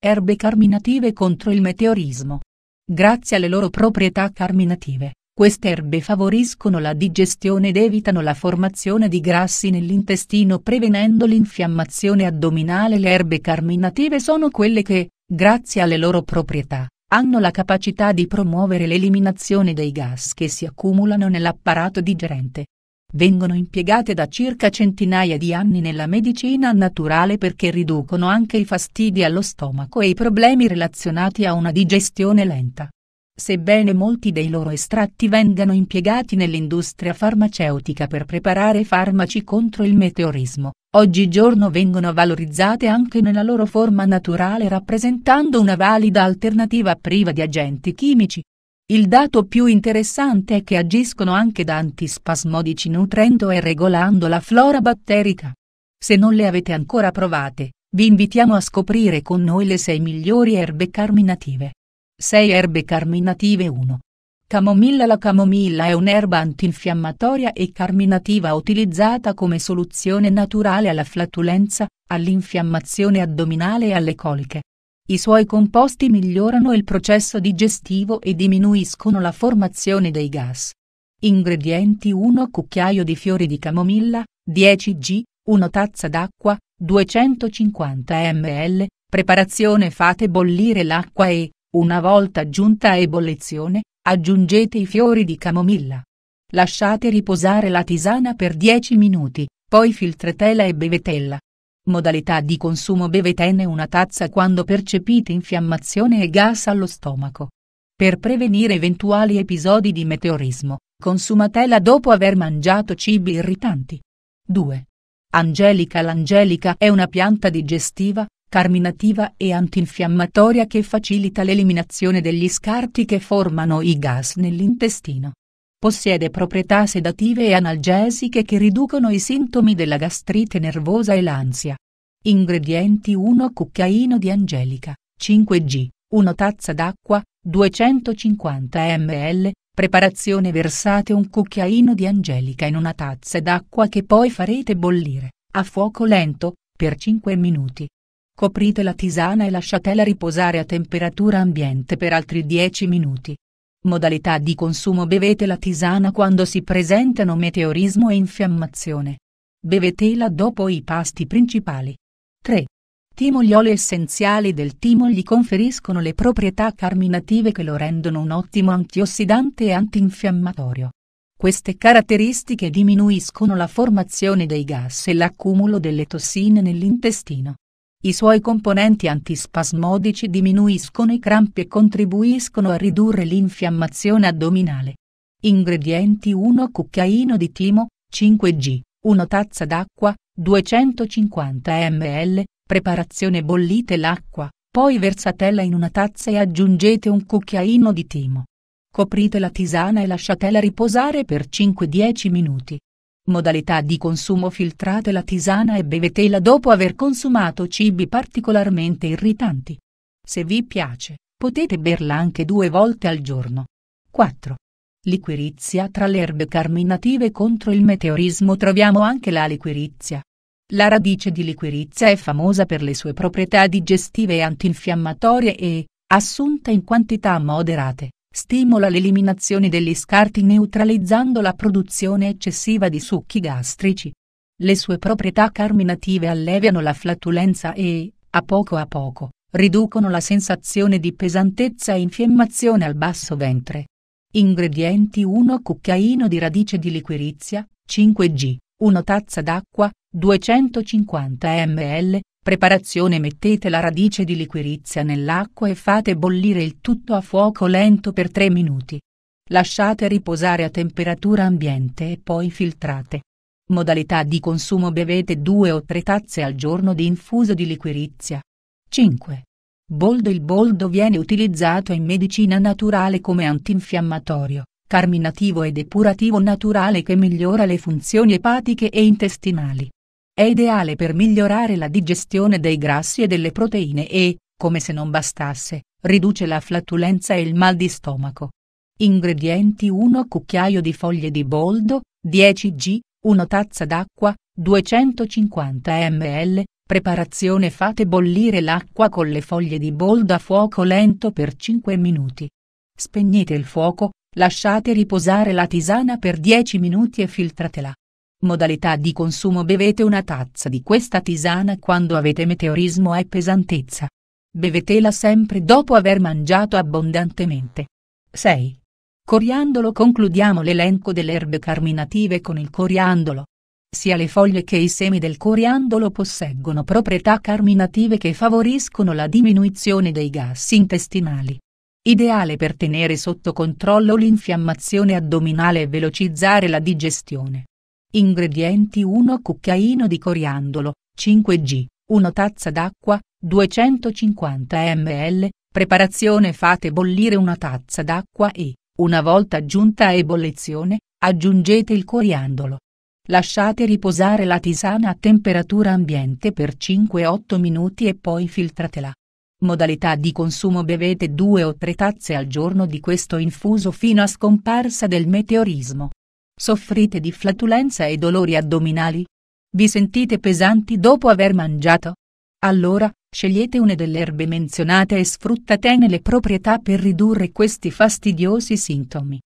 Erbe carminative contro il meteorismo. Grazie alle loro proprietà carminative, queste erbe favoriscono la digestione ed evitano la formazione di grassi nell'intestino prevenendo l'infiammazione addominale. Le erbe carminative sono quelle che, grazie alle loro proprietà, hanno la capacità di promuovere l'eliminazione dei gas che si accumulano nell'apparato digerente, Vengono impiegate da circa centinaia di anni nella medicina naturale perché riducono anche i fastidi allo stomaco e i problemi relazionati a una digestione lenta. Sebbene molti dei loro estratti vengano impiegati nell'industria farmaceutica per preparare farmaci contro il meteorismo, oggigiorno vengono valorizzate anche nella loro forma naturale rappresentando una valida alternativa priva di agenti chimici. Il dato più interessante è che agiscono anche da antispasmodici nutrendo e regolando la flora batterica. Se non le avete ancora provate, vi invitiamo a scoprire con noi le 6 migliori erbe carminative. 6 erbe carminative 1. Camomilla La camomilla è un'erba antinfiammatoria e carminativa utilizzata come soluzione naturale alla flatulenza, all'infiammazione addominale e alle coliche. I suoi composti migliorano il processo digestivo e diminuiscono la formazione dei gas. Ingredienti 1 cucchiaio di fiori di camomilla, 10 g, 1 tazza d'acqua, 250 ml, preparazione fate bollire l'acqua e, una volta giunta a ebollizione, aggiungete i fiori di camomilla. Lasciate riposare la tisana per 10 minuti, poi filtratela e bevetela. Modalità di consumo bevetene una tazza quando percepite infiammazione e gas allo stomaco. Per prevenire eventuali episodi di meteorismo, consumatela dopo aver mangiato cibi irritanti. 2. Angelica L'angelica è una pianta digestiva, carminativa e antinfiammatoria che facilita l'eliminazione degli scarti che formano i gas nell'intestino. Possiede proprietà sedative e analgesiche che riducono i sintomi della gastrite nervosa e l'ansia. Ingredienti 1 cucchiaino di angelica, 5G, 1 tazza d'acqua, 250 ml, preparazione versate un cucchiaino di angelica in una tazza d'acqua che poi farete bollire, a fuoco lento, per 5 minuti. Coprite la tisana e lasciatela riposare a temperatura ambiente per altri 10 minuti. Modalità di consumo Bevete la tisana quando si presentano meteorismo e infiammazione. Bevetela dopo i pasti principali. 3. Timogli oli essenziali del timo gli conferiscono le proprietà carminative che lo rendono un ottimo antiossidante e antinfiammatorio. Queste caratteristiche diminuiscono la formazione dei gas e l'accumulo delle tossine nell'intestino. I suoi componenti antispasmodici diminuiscono i crampi e contribuiscono a ridurre l'infiammazione addominale. Ingredienti 1 cucchiaino di timo, 5G, 1 tazza d'acqua, 250 ml, preparazione bollite l'acqua, poi versatela in una tazza e aggiungete un cucchiaino di timo. Coprite la tisana e lasciatela riposare per 5-10 minuti. Modalità di consumo filtrate la tisana e bevetela dopo aver consumato cibi particolarmente irritanti. Se vi piace, potete berla anche due volte al giorno. 4. Liquirizia Tra le erbe carminative contro il meteorismo troviamo anche la liquirizia. La radice di liquirizia è famosa per le sue proprietà digestive e antinfiammatorie e, assunta in quantità moderate, Stimola l'eliminazione degli scarti neutralizzando la produzione eccessiva di succhi gastrici. Le sue proprietà carminative alleviano la flatulenza e, a poco a poco, riducono la sensazione di pesantezza e infiammazione al basso ventre. Ingredienti 1 cucchiaino di radice di liquirizia, 5G, 1 tazza d'acqua, 250 ml, preparazione mettete la radice di liquirizia nell'acqua e fate bollire il tutto a fuoco lento per 3 minuti. Lasciate riposare a temperatura ambiente e poi filtrate. Modalità di consumo bevete 2 o 3 tazze al giorno di infuso di liquirizia. 5. Boldo Il boldo viene utilizzato in medicina naturale come antinfiammatorio, carminativo e depurativo naturale che migliora le funzioni epatiche e intestinali. È ideale per migliorare la digestione dei grassi e delle proteine e, come se non bastasse, riduce la flatulenza e il mal di stomaco. Ingredienti 1 cucchiaio di foglie di boldo, 10 g, 1 tazza d'acqua, 250 ml, preparazione fate bollire l'acqua con le foglie di boldo a fuoco lento per 5 minuti. Spegnete il fuoco, lasciate riposare la tisana per 10 minuti e filtratela. Modalità di consumo Bevete una tazza di questa tisana quando avete meteorismo e pesantezza. Bevetela sempre dopo aver mangiato abbondantemente. 6. Coriandolo Concludiamo l'elenco delle erbe carminative con il coriandolo. Sia le foglie che i semi del coriandolo posseggono proprietà carminative che favoriscono la diminuzione dei gas intestinali. Ideale per tenere sotto controllo l'infiammazione addominale e velocizzare la digestione. Ingredienti 1 cucchiaino di coriandolo, 5 g, 1 tazza d'acqua, 250 ml, preparazione fate bollire una tazza d'acqua e, una volta giunta a ebollizione, aggiungete il coriandolo. Lasciate riposare la tisana a temperatura ambiente per 5-8 minuti e poi filtratela. Modalità di consumo Bevete 2 o 3 tazze al giorno di questo infuso fino a scomparsa del meteorismo. Soffrite di flatulenza e dolori addominali? Vi sentite pesanti dopo aver mangiato? Allora, scegliete una delle erbe menzionate e sfruttatene le proprietà per ridurre questi fastidiosi sintomi.